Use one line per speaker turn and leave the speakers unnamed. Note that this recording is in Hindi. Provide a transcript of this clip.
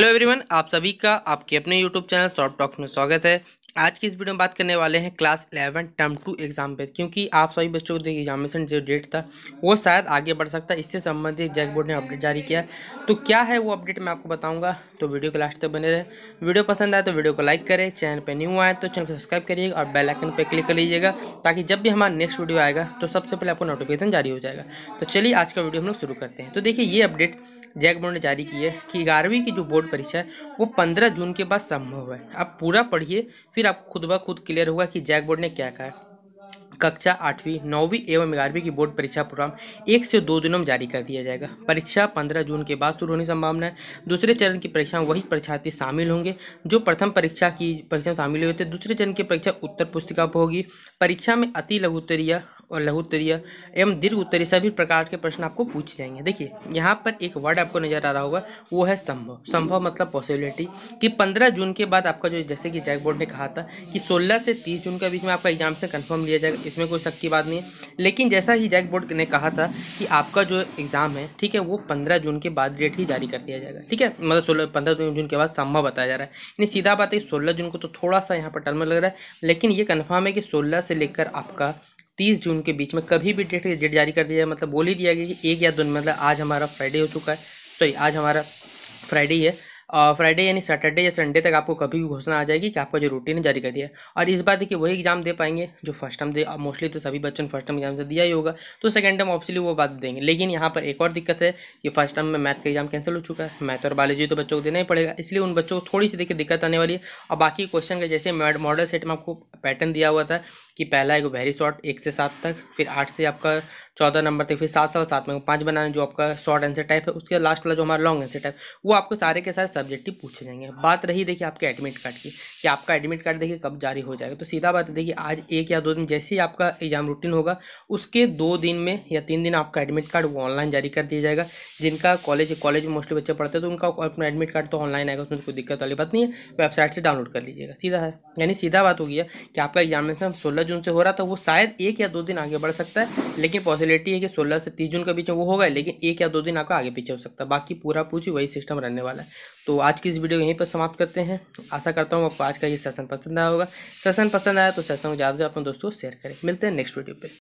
हेलो एवरीवन आप सभी का आपके अपने यूट्यूब चैनल सॉफ्ट टॉक्स में स्वागत है आज की इस वीडियो में बात करने वाले हैं class eleven term two exam पे क्योंकि आप सभी बच्चों को एग्जामिनेशन जो डेट था वो शायद आगे बढ़ सकता है इससे संबंधित जैक बोर्ड ने अपडेट जारी किया तो क्या है वो अपडेट मैं आपको बताऊंगा तो वीडियो को लास्ट तक बने रहे वीडियो पसंद आए तो वीडियो को लाइक करें चैनल पर न्यू आए तो चैनल को सब्सक्राइब करिएगा और बेलाइकन पर क्लिक कर लीजिएगा ताकि जब भी हमारा नेक्स्ट वीडियो आएगा तो सबसे पहले आपको नोटिफिकेशन जारी हो जाएगा तो चलिए आज का वीडियो हम लोग शुरू करते हैं तो देखिए ये अपडेट जैक बोर्ड ने जारी की है कि ग्यारहवीं की जो बोर्ड परीक्षा है वो पंद्रह जून के बाद संभव है आप पूरा पढ़िए फिर फिर आपको खुद ब खुद क्लियर होगा कि जैक बोर्ड ने क्या कहा कक्षा आठवीं नौवीं एवं ग्यारहवीं की बोर्ड परीक्षा प्रोग्राम एक से दो दिनों में जारी कर दिया जाएगा परीक्षा पंद्रह जून के बाद शुरू होने की संभावना है दूसरे चरण की परीक्षा में वही परीक्षार्थी शामिल होंगे जो प्रथम परीक्षा की परीक्षा शामिल हुए थे दूसरे चरण की परीक्षा उत्तर पुस्तिका पर होगी परीक्षा में अति लघुत्तरीय और लघु उत्तरीय एवं दीर्घ उत्तरीय सभी प्रकार के प्रश्न आपको पूछे जाएंगे देखिए यहाँ पर एक वर्ड आपको नजर आ रहा होगा वो है संभव संभव मतलब पॉसिबिलिटी कि पंद्रह जून के बाद आपका जो जैसे कि जैक बोर्ड ने कहा था कि सोलह से तीस जून के बीच में आपका एग्जाम से कन्फर्म लिया जाएगा इसमें कोई शक की बात नहीं है लेकिन जैसा ही जैक बोर्ड ने कहा था कि आपका जो एग्ज़ाम है ठीक है वो पंद्रह जून के बाद डेट ही जारी कर दिया जाएगा ठीक है मतलब सोलह पंद्रह जून के बाद संभव बताया जा रहा है यानी सीधा बात है सोलह जून को तो थोड़ा सा यहाँ पर टर्म लग रहा है लेकिन ये कन्फर्म है कि सोलह से लेकर आपका तीस जून के बीच में कभी भी डेट डेट जारी कर दिया जाए मतलब बोल ही दिया गया कि एक या दो मतलब आज हमारा फ्राइडे हो चुका है सॉरी आज हमारा फ्राइडे है फ्राइडे यानी सैटरडे या संडे तक आपको कभी भी घोषणा आ जाएगी कि आपका जो रूटीन जारी कर दिया और इस बार देखिए वही एग्जाम दे पाएंगे जो फर्स्ट टर्म दे मोस्टली तो सभी बच्चों ने फर्स्ट टर्म एग्जाम से दिया ही होगा तो सेकंड टर्म ऑप्शली वो बात देंगे लेकिन यहाँ पर एक और दिक्कत है कि फर्स्ट टर्म में मैथ का एग्जाम कैंसिल हो चुका है मैथ और बायोलॉजी तो बच्चों को देना ही पड़ेगा इसलिए उन बच्चों को थोड़ी सी देखिए दिक्कत आने वाली है और बाकी क्वेश्चन का जैसे मॉडल सेट में आपको पैटर्न दिया हुआ था कि पहला है वेरी शॉर्ट एक से सात तक फिर आठ से आपका चौदह नंबर तक फिर सात साल सात में पाँच बनाना जो आपका शॉर्ट आंसर टाइप है उसके लास्ट वाला जो हमारा लॉन्ग आंसर टाइप वो आपको सारे के सब सब्जेक्टिव पूछे जाएंगे बात रही देखिए आपके एडमिट कार्ड की कि आपका एडमिट कार्ड देखिए कब जारी हो जाएगा तो सीधा बात देखिए आज एक या दो दिन जैसे ही आपका एग्जाम रूटीन होगा उसके दो दिन में या तीन दिन आपका एडमिट कार्ड वो ऑनलाइन जारी कर दिया जाएगा जिनका कॉलेज कॉलेज में मोस्टली बच्चे पढ़ते हैं तो उनका अपना एडमिट कार्ड तो ऑनलाइन आएगा उसमें कोई दिक्कत वाली बात नहीं है वेबसाइट से डाउनलोड कर लीजिएगा सीधा है यानी सीधा बात हो गया कि आपका एग्जामिनेशन सोलह जून से हो रहा था वो शायद एक या दो दिन आगे बढ़ सकता है लेकिन पॉसिबिलिटी है कि सोलह से तीस जून के बीच वो होगा लेकिन एक या दो दिन आपका आगे पीछे हो सकता है बाकी पूरा पूछ वही सिस्टम रहने वाला है तो आज की इस वीडियो यहीं पर समाप्त करते हैं आशा करता हूँ आपको आज का ये सेशन पसंद आया होगा सेशन पसंद आया तो सेशन को ज़्यादा से अपने दोस्तों को शेयर करें मिलते हैं नेक्स्ट वीडियो पर